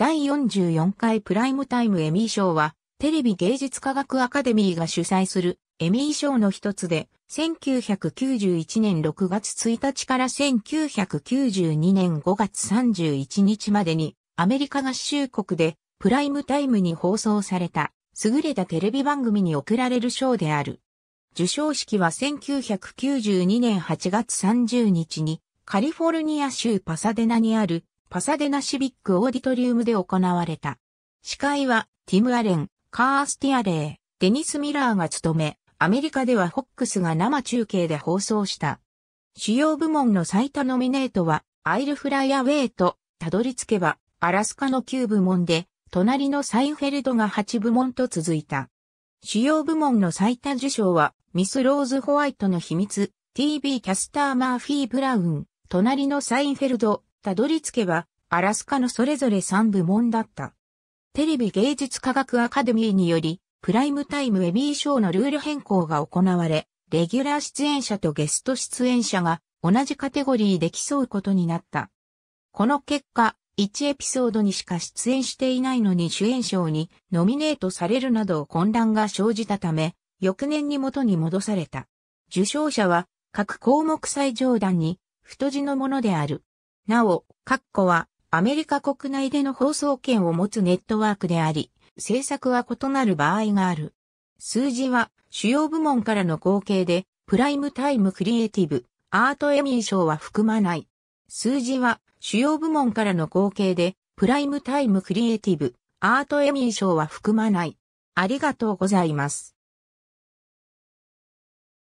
第44回プライムタイムエミー賞は、テレビ芸術科学アカデミーが主催するエミー賞の一つで、1991年6月1日から1992年5月31日までに、アメリカ合衆国でプライムタイムに放送された、優れたテレビ番組に贈られる賞である。受賞式は1992年8月30日に、カリフォルニア州パサデナにあるパサデナシビックオーディトリウムで行われた。司会はティム・アレン、カースティアレー、デニス・ミラーが務め、アメリカではフォックスが生中継で放送した。主要部門の最多ノミネートは、アイルフライアウェイと、たどり着けば、アラスカの9部門で、隣のサインフェルドが8部門と続いた。主要部門の最多受賞は、ミス・ローズ・ホワイトの秘密、TV キャスター・マーフィー・ブラウン、隣のサインフェルド、たどり着けば、アラスカのそれぞれ3部門だった。テレビ芸術科学アカデミーにより、プライムタイムエミー賞のルール変更が行われ、レギュラー出演者とゲスト出演者が同じカテゴリーで競うことになった。この結果、1エピソードにしか出演していないのに主演賞にノミネートされるなど混乱が生じたため、翌年に元に戻された。受賞者は各項目最上段に太字のものである。なお、ッコはアメリカ国内での放送権を持つネットワークであり、制作は異なる場合がある。数字は主要部門からの合計で、プライムタイムクリエイティブ、アートエミー賞は含まない。数字は主要部門からの合計で、プライムタイムクリエイティブ、アートエミー賞は含まない。ありがとうございます。